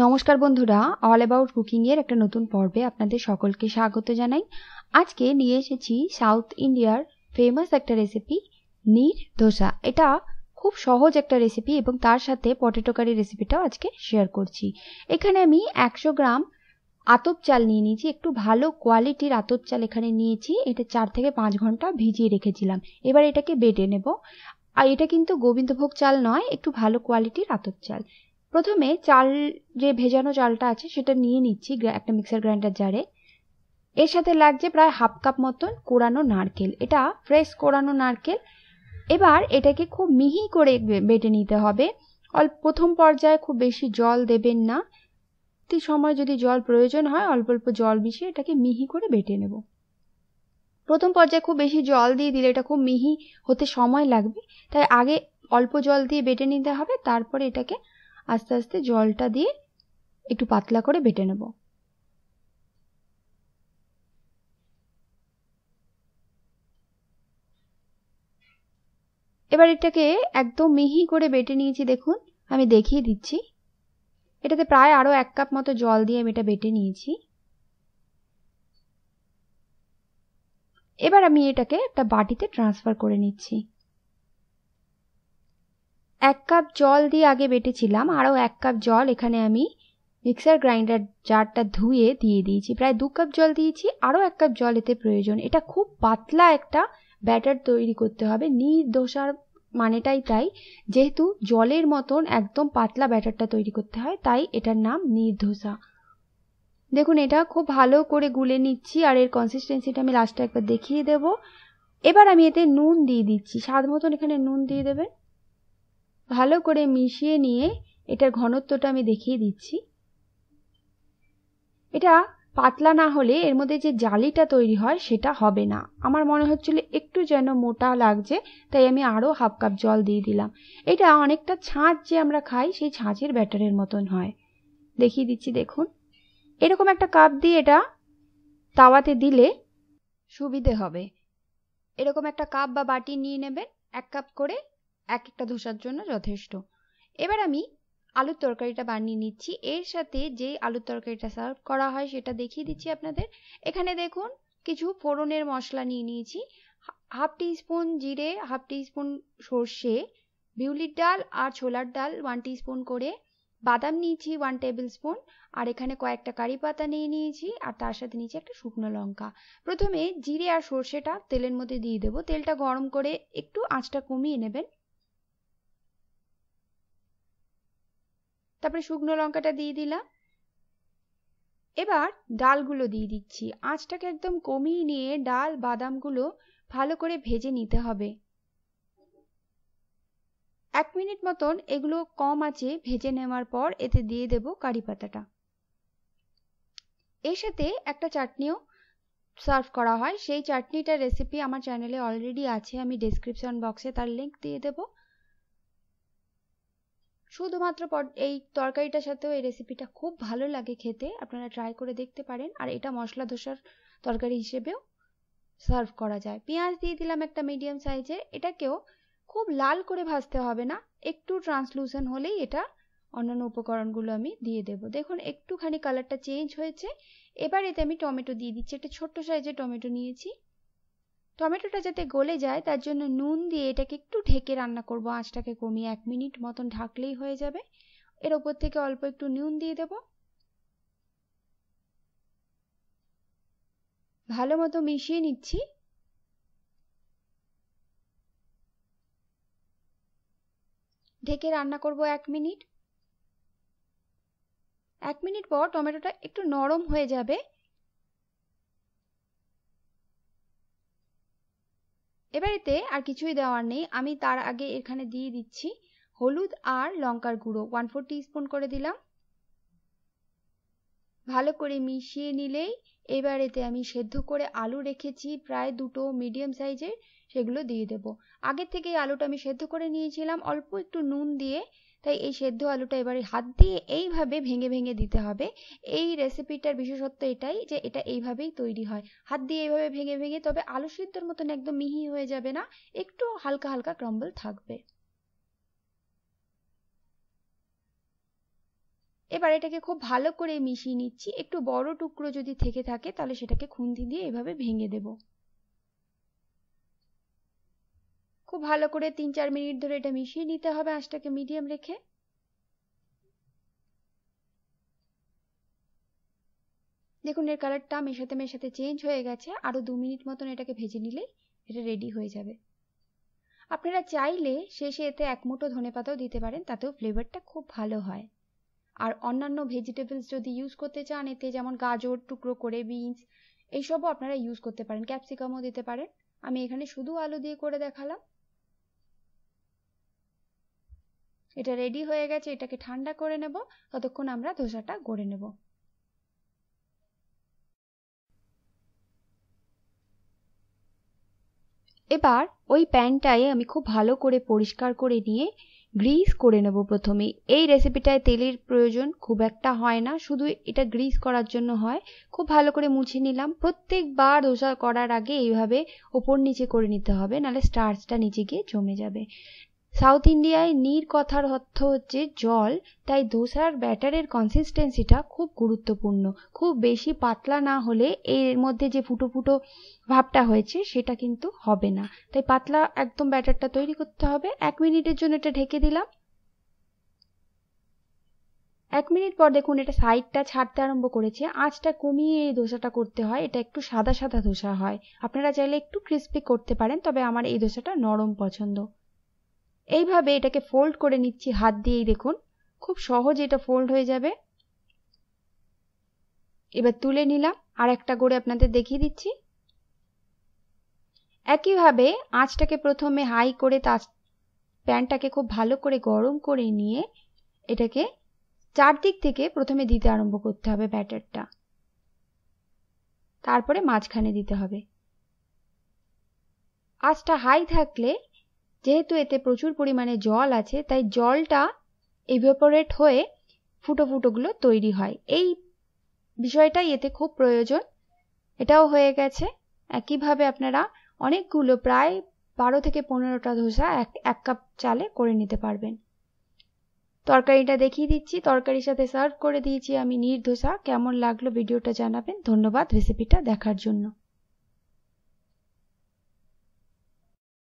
নমস্কার বন্ধুরা all about কুকিংয়ের একটা নতুন পর্বে আপনাদের সকলকে স্বাগত জানাই আজকে নিয়ে এসেছি সাউথ ইন্ডিয়ার ফেমাস একটা রেসিপি নির ধোসা এটা খুব সহজ একটা রেসিপি এবং তার সাথে পটেটো কারি রেসিপিটাও আজকে শেয়ার করছি এখানে আমি একশো গ্রাম আতপ চাল নিয়ে নিয়েছি একটু ভালো কোয়ালিটির আতপ চাল এখানে নিয়েছি এটা চার থেকে পাঁচ ঘন্টা ভিজিয়ে রেখেছিলাম এবার এটাকে বেটে নেব আর এটা কিন্তু গোবিন্দভোগ চাল নয় একটু ভালো কোয়ালিটির আতপ চাল প্রথমে চাল যে ভেজানো চালটা আছে সেটা নিয়ে নিচ্ছি একটা মিক্সার গ্রাইন্ডার জারে এর সাথে লাগছে প্রায় হাফ কাপ মতন কোড়ানো নারকেল এটা ফ্রেশ কোড়ানো নারকেল এবার এটাকে খুব মিহি করে বেটে নিতে হবে অল্প প্রথম পর্যায়ে খুব বেশি জল দেবেন না সময় যদি জল প্রয়োজন হয় অল্প অল্প জল মিশিয়ে এটাকে মিহি করে বেটে নেব প্রথম পর্যায়ে খুব বেশি জল দিয়ে দিলে এটা খুব মিহি হতে সময় লাগবে তাই আগে অল্প জল দিয়ে বেটে নিতে হবে তারপরে এটাকে আস্তে আস্তে জলটা দিয়ে একটু পাতলা করে বেটে নেব এবার এটাকে একদম মিহি করে বেটে নিয়েছি দেখুন আমি দেখিয়ে দিচ্ছি এটাতে প্রায় আরও এক কাপ মতো জল দিয়ে আমি এটা বেটে নিয়েছি এবার আমি এটাকে একটা বাটিতে ট্রান্সফার করে নিচ্ছি এক কাপ জল দিয়ে আগে বেটেছিলাম আরও এক কাপ জল এখানে আমি মিক্সার গ্রাইন্ডার জারটা ধুয়ে দিয়ে দিয়েছি প্রায় দু কাপ জল দিয়েছি আরও এক কাপ জল এতে প্রয়োজন এটা খুব পাতলা একটা ব্যাটার তৈরি করতে হবে নির্দোষার মানেটাই তাই যেহেতু জলের মতন একদম পাতলা ব্যাটারটা তৈরি করতে হয় তাই এটার নাম নির্ধোসা দেখুন এটা খুব ভালো করে গুলে নিচ্ছি আর এর কনসিস্টেন্সিটা আমি লাস্টে একবার দেখিয়ে দেব এবার আমি এতে নুন দিয়ে দিচ্ছি স্বাদ মতন এখানে নুন দিয়ে দেবেন ভালো করে মিশিয়ে নিয়ে এটার ঘনত্বটা আমি দেখিয়ে দিচ্ছি এটা পাতলা না হলে এর মধ্যে যে জালিটা তৈরি হয় সেটা হবে না আমার মনে হচ্ছিল একটু যেন মোটা লাগছে তাই আমি আরও হাফ কাপ জল দিয়ে দিলাম এটা অনেকটা ছাঁচ যে আমরা খাই সেই ছাঁচের ব্যাটারের মতন হয় দেখিয়ে দিচ্ছি দেখুন এরকম একটা কাপ দিয়ে এটা তাওয়াতে দিলে সুবিধে হবে এরকম একটা কাপ বা বাটি নিয়ে নেবেন এক কাপ করে এক একটা ধোসার জন্য যথেষ্ট এবার আমি আলুর তরকারিটা বানিয়ে নিচ্ছি এর সাথে যে আলুর তরকারিটা সার্ভ করা হয় সেটা দেখিয়ে দিচ্ছি আপনাদের এখানে দেখুন কিছু ফোড়নের মশলা নিয়ে নিয়েছি হাফ টি স্পুন জিরে হাফ টি স্পুন সর্ষে বিউলির ডাল আর ছোলার ডাল ওয়ান টি স্পুন করে বাদাম নিয়েছি ওয়ান টেবিল স্পুন আর এখানে কয়েকটা কারি পাতা নিয়ে নিয়েছি আর তার সাথে নিয়েছি একটা শুকনো লঙ্কা প্রথমে জিরে আর সর্ষেটা তেলের মধ্যে দিয়ে দেবো তেলটা গরম করে একটু আঁচটা কমিয়ে নেবেন তারপরে শুকনো লঙ্কাটা দিয়ে দিলাম এবার ডালগুলো দিয়ে দিচ্ছি আঁচটাকে একদম কমিয়ে নিয়ে ডাল বাদামগুলো ভালো করে ভেজে নিতে হবে এক মিনিট মতন এগুলো কম আছে ভেজে নেওয়ার পর এতে দিয়ে দেব কারি পাতাটা এর সাথে একটা চাটনিও সার্ভ করা হয় সেই চাটনিটার রেসিপি আমার চ্যানেলে অলরেডি আছে আমি ডেসক্রিপশন বক্সে তার লিঙ্ক দিয়ে দেবো শুধুমাত্র এই তরকারিটার সাথেও এই রেসিপিটা খুব ভালো লাগে খেতে আপনারা ট্রাই করে দেখতে পারেন আর এটা মশলা ধোসার তরকারি হিসেবেও সার্ভ করা যায় পেঁয়াজ দিয়ে দিলাম একটা মিডিয়াম সাইজে এটাকেও খুব লাল করে ভাজতে হবে না একটু ট্রান্সলুসেন্ট হলেই এটা অন্যান্য উপকরণগুলো আমি দিয়ে দেব দেখুন একটুখানি কালারটা চেঞ্জ হয়েছে এবার এতে আমি টমেটো দিয়ে দিচ্ছি একটা ছোট্ট সাইজের টমেটো নিয়েছি টমেটোটা যাতে গলে যায় তার জন্য নুন দিয়ে এটাকে একটু ঢেকে রান্না করব আঁচটাকে কমিয়ে এক মিনিট মতন ঢাকলেই হয়ে যাবে এর ওপর থেকে অল্প একটু নুন দিয়ে দেব ভালো মতো মিশিয়ে নিচ্ছি ঢেকে রান্না করব এক মিনিট এক মিনিট পর টমেটোটা একটু নরম হয়ে যাবে এবারেতে আর কিছুই দেওয়ার নেই আমি তার আগে এখানে দিয়ে দিচ্ছি হলুদ আর লঙ্কার গুঁড়ো ওয়ান ফোর স্পুন করে দিলাম ভালো করে মিশিয়ে নিলেই এবারেতে আমি সেদ্ধ করে আলু রেখেছি প্রায় দুটো মিডিয়াম সাইজের সেগুলো দিয়ে দেব আগের থেকেই আলুটা আমি সেদ্ধ করে নিয়েছিলাম অল্প একটু নুন দিয়ে তাই এই সেদ্ধ আলুটা এবার হাত দিয়ে এইভাবে ভেঙে ভেঙে দিতে হবে এই রেসিপিটার বিশেষত্ব এটাই যে এটা এইভাবেই তৈরি হয় হাত দিয়ে এইভাবে ভেঙে ভেঙে তবে আলু সেদ্ধর মতন একদম মিহি হয়ে যাবে না একটু হালকা হালকা ক্রম্বল থাকবে এবার এটাকে খুব ভালো করে মিশিয়ে নিচ্ছি একটু বড় টুকরো যদি থেকে থাকে তাহলে সেটাকে খুন্তি দিয়ে এভাবে ভেঙে দেবো খুব ভালো করে তিন চার মিনিট ধরে এটা মিশিয়ে নিতে হবে আঁচটাকে মিডিয়াম রেখে দেখুন এর কালারটা মেশাতে মেশাতে চেঞ্জ হয়ে গেছে আরও দু মিনিট মতন এটাকে ভেজে নিলেই এটা রেডি হয়ে যাবে আপনারা চাইলে শেষে এতে এক মুঠো ধনে পাতাও দিতে পারেন তাতেও ফ্লেভারটা খুব ভালো হয় আর অন্যান্য ভেজিটেবলস যদি ইউজ করতে চান এতে যেমন গাজর টুকরো করে বিনস এইসবও আপনারা ইউজ করতে পারেন ক্যাপসিকামও দিতে পারেন আমি এখানে শুধু আলু দিয়ে করে দেখালাম এটা রেডি হয়ে গেছে এটাকে ঠান্ডা করে নেব ততক্ষণ আমরা ধোসাটা গড়ে নেব এবার ওই প্যানটায় আমি খুব ভালো করে পরিষ্কার করে নিয়ে গ্রিস করে নেব প্রথমে এই রেসিপিটায় তেলের প্রয়োজন খুব একটা হয় না শুধু এটা গ্রিস করার জন্য হয় খুব ভালো করে মুছে নিলাম প্রত্যেকবার ধোসা করার আগে এইভাবে ওপর নিচে করে নিতে হবে নাহলে স্টার্চটা নিচে গিয়ে জমে যাবে সাউথ ইন্ডিয়ায় নীর কথার অর্থ হচ্ছে জল তাই ধোসার ব্যাটারের কনসিস্টেন্সিটা খুব গুরুত্বপূর্ণ খুব বেশি পাতলা না হলে এর মধ্যে যে ফুটো ফুটো ভাবটা হয়েছে সেটা কিন্তু হবে না তাই পাতলা একদম ব্যাটারটা তৈরি করতে হবে এক মিনিটের জন্য এটা ঢেকে দিলাম এক মিনিট পর দেখুন এটা সাইডটা ছাড়তে আরম্ভ করেছে আঁচটা কমিয়ে এই দোসাটা করতে হয় এটা একটু সাদা সাদা দোসা হয় আপনারা চাইলে একটু ক্রিস্পি করতে পারেন তবে আমার এই দোসাটা নরম পছন্দ এইভাবে এটাকে ফোল্ড করে নিচ্ছি হাত দিয়েই দেখুন খুব সহজ এটা ফোল্ড হয়ে যাবে এবার তুলে নিলাম আর একটা করে আপনাদের দেখিয়ে দিচ্ছি একইভাবে আঁচটাকে প্রথমে হাই করে তা প্যানটাকে খুব ভালো করে গরম করে নিয়ে এটাকে চারদিক থেকে প্রথমে দিতে আরম্ভ করতে হবে ব্যাটারটা তারপরে মাঝখানে দিতে হবে আঁচটা হাই থাকলে যেহেতু এতে প্রচুর পরিমাণে জল আছে তাই জলটা ইভ্যাপোরেট হয়ে ফুটো ফুটোগুলো তৈরি হয় এই বিষয়টাই এতে খুব প্রয়োজন এটাও হয়ে গেছে একইভাবে আপনারা অনেকগুলো প্রায় বারো থেকে পনেরোটা ধোসা এক এক কাপ চালে করে নিতে পারবেন তরকারিটা দেখিয়ে দিচ্ছি তরকারির সাথে সার্ভ করে দিয়েছি আমি নির্ধোসা কেমন লাগলো ভিডিওটা জানাবেন ধন্যবাদ রেসিপিটা দেখার জন্য